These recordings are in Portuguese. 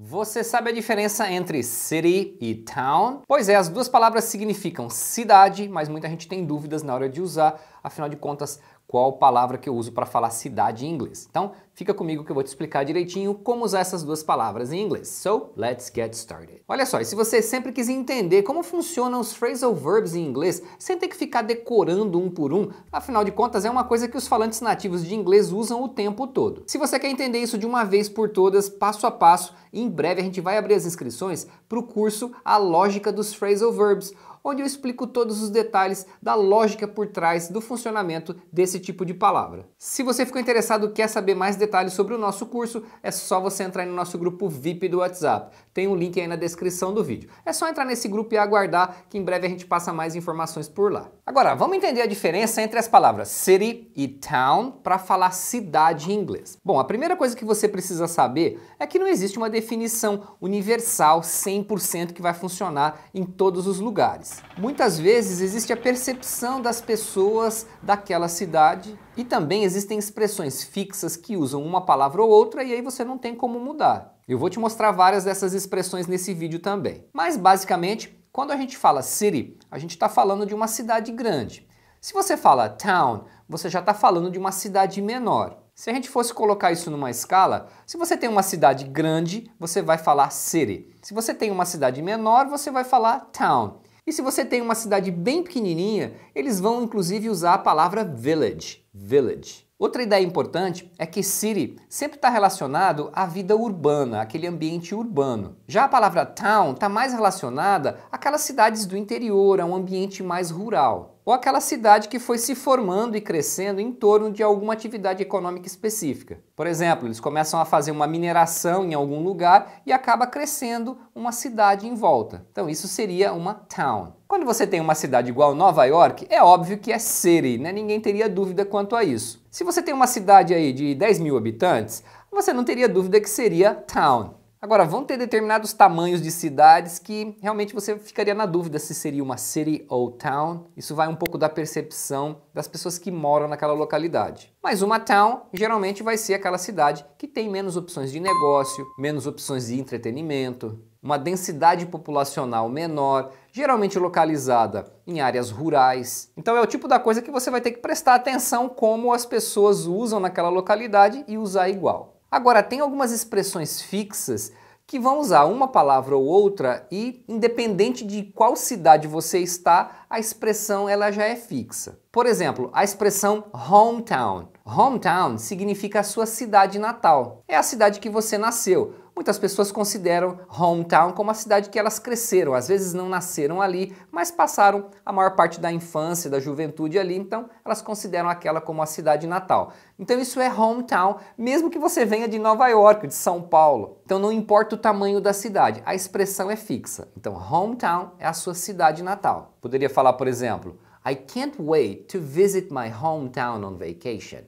Você sabe a diferença entre city e town? Pois é, as duas palavras significam cidade, mas muita gente tem dúvidas na hora de usar. Afinal de contas, qual palavra que eu uso para falar cidade em inglês. Então, fica comigo que eu vou te explicar direitinho como usar essas duas palavras em inglês. So, let's get started. Olha só, e se você sempre quis entender como funcionam os phrasal verbs em inglês, sem ter que ficar decorando um por um, afinal de contas é uma coisa que os falantes nativos de inglês usam o tempo todo. Se você quer entender isso de uma vez por todas, passo a passo, em breve a gente vai abrir as inscrições para o curso A Lógica dos Phrasal Verbs, onde eu explico todos os detalhes da lógica por trás do funcionamento desse tipo de palavra. Se você ficou interessado e quer saber mais detalhes sobre o nosso curso, é só você entrar no nosso grupo VIP do WhatsApp. Tem o um link aí na descrição do vídeo. É só entrar nesse grupo e aguardar que em breve a gente passa mais informações por lá. Agora, vamos entender a diferença entre as palavras city e town para falar cidade em inglês. Bom, a primeira coisa que você precisa saber é que não existe uma definição universal 100% que vai funcionar em todos os lugares. Muitas vezes existe a percepção das pessoas daquela cidade e também existem expressões fixas que usam uma palavra ou outra e aí você não tem como mudar. Eu vou te mostrar várias dessas expressões nesse vídeo também. Mas basicamente, quando a gente fala city, a gente está falando de uma cidade grande. Se você fala town, você já está falando de uma cidade menor. Se a gente fosse colocar isso numa escala, se você tem uma cidade grande, você vai falar city. Se você tem uma cidade menor, você vai falar town. E se você tem uma cidade bem pequenininha, eles vão inclusive usar a palavra village, village. Outra ideia importante é que city sempre está relacionado à vida urbana, aquele ambiente urbano. Já a palavra town está mais relacionada àquelas cidades do interior, a um ambiente mais rural ou aquela cidade que foi se formando e crescendo em torno de alguma atividade econômica específica. Por exemplo, eles começam a fazer uma mineração em algum lugar e acaba crescendo uma cidade em volta. Então isso seria uma town. Quando você tem uma cidade igual Nova York, é óbvio que é city, né? Ninguém teria dúvida quanto a isso. Se você tem uma cidade aí de 10 mil habitantes, você não teria dúvida que seria town. Agora, vão ter determinados tamanhos de cidades que realmente você ficaria na dúvida se seria uma city ou town. Isso vai um pouco da percepção das pessoas que moram naquela localidade. Mas uma town geralmente vai ser aquela cidade que tem menos opções de negócio, menos opções de entretenimento, uma densidade populacional menor, geralmente localizada em áreas rurais. Então é o tipo da coisa que você vai ter que prestar atenção como as pessoas usam naquela localidade e usar igual. Agora, tem algumas expressões fixas que vão usar uma palavra ou outra e, independente de qual cidade você está, a expressão ela já é fixa. Por exemplo, a expressão hometown. Hometown significa a sua cidade natal. É a cidade que você nasceu. Muitas pessoas consideram hometown como a cidade que elas cresceram, às vezes não nasceram ali, mas passaram a maior parte da infância, da juventude ali, então elas consideram aquela como a cidade natal. Então isso é hometown, mesmo que você venha de Nova York, de São Paulo. Então não importa o tamanho da cidade, a expressão é fixa. Então hometown é a sua cidade natal. Poderia falar, por exemplo, I can't wait to visit my hometown on vacation.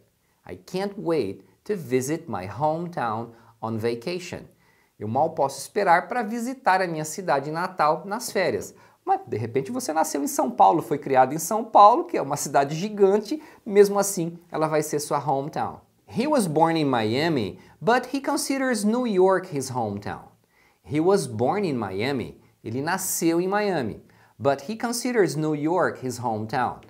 I can't wait to visit my hometown on vacation. Eu mal posso esperar para visitar a minha cidade natal nas férias. Mas de repente você nasceu em São Paulo, foi criado em São Paulo, que é uma cidade gigante, mesmo assim ela vai ser sua hometown. He was born in Miami, but he considers New York his hometown. He was born in Miami, ele nasceu em Miami, but he considers New York his hometown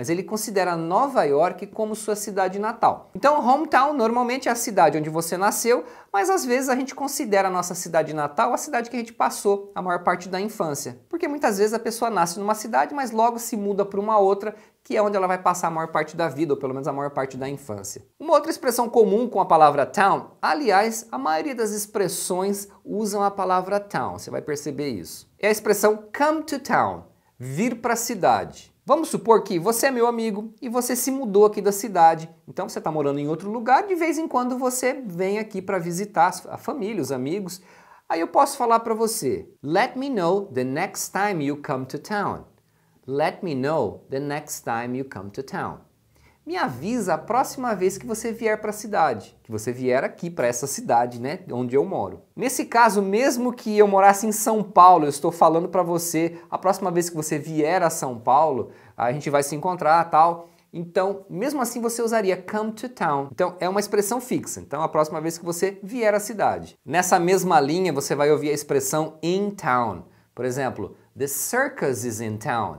mas ele considera Nova York como sua cidade natal. Então, hometown normalmente é a cidade onde você nasceu, mas às vezes a gente considera a nossa cidade natal a cidade que a gente passou a maior parte da infância. Porque muitas vezes a pessoa nasce numa cidade, mas logo se muda para uma outra, que é onde ela vai passar a maior parte da vida, ou pelo menos a maior parte da infância. Uma outra expressão comum com a palavra town, aliás, a maioria das expressões usam a palavra town, você vai perceber isso. É a expressão come to town, vir para a cidade. Vamos supor que você é meu amigo e você se mudou aqui da cidade. Então você está morando em outro lugar, de vez em quando você vem aqui para visitar a família, os amigos. Aí eu posso falar para você: Let me know the next time you come to town. Let me know the next time you come to town me avisa a próxima vez que você vier para a cidade, que você vier aqui para essa cidade, né, onde eu moro. Nesse caso, mesmo que eu morasse em São Paulo, eu estou falando para você, a próxima vez que você vier a São Paulo, a gente vai se encontrar, tal. Então, mesmo assim você usaria come to town. Então, é uma expressão fixa. Então, a próxima vez que você vier à cidade. Nessa mesma linha, você vai ouvir a expressão in town. Por exemplo, the circus is in town.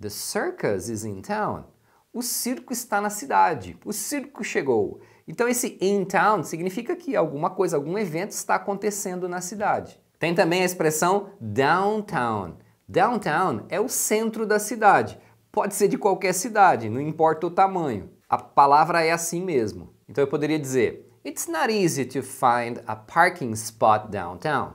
The circus is in town o circo está na cidade, o circo chegou. Então esse in town significa que alguma coisa, algum evento está acontecendo na cidade. Tem também a expressão downtown. Downtown é o centro da cidade. Pode ser de qualquer cidade, não importa o tamanho. A palavra é assim mesmo. Então eu poderia dizer: It's not easy to find a parking spot downtown.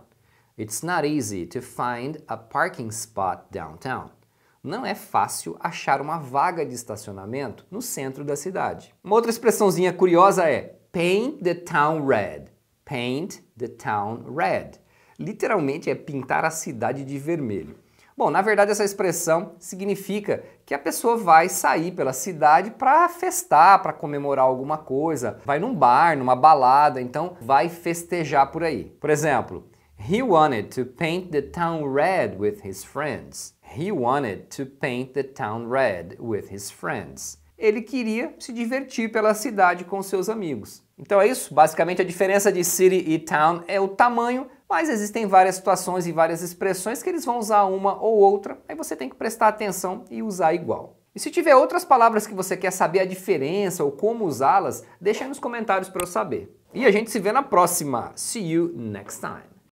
It's not easy to find a parking spot downtown não é fácil achar uma vaga de estacionamento no centro da cidade. Uma outra expressãozinha curiosa é paint the town red. Paint the town red. Literalmente é pintar a cidade de vermelho. Bom, na verdade essa expressão significa que a pessoa vai sair pela cidade para festar, para comemorar alguma coisa, vai num bar, numa balada, então vai festejar por aí. Por exemplo, He wanted to paint the town red with his friends. He wanted to paint the town red with his friends. Ele queria se divertir pela cidade com seus amigos. Então é isso. Basicamente, a diferença de city e town é o tamanho, mas existem várias situações e várias expressões que eles vão usar uma ou outra, aí você tem que prestar atenção e usar igual. E se tiver outras palavras que você quer saber a diferença ou como usá-las, deixa aí nos comentários para eu saber. E a gente se vê na próxima. See you next time.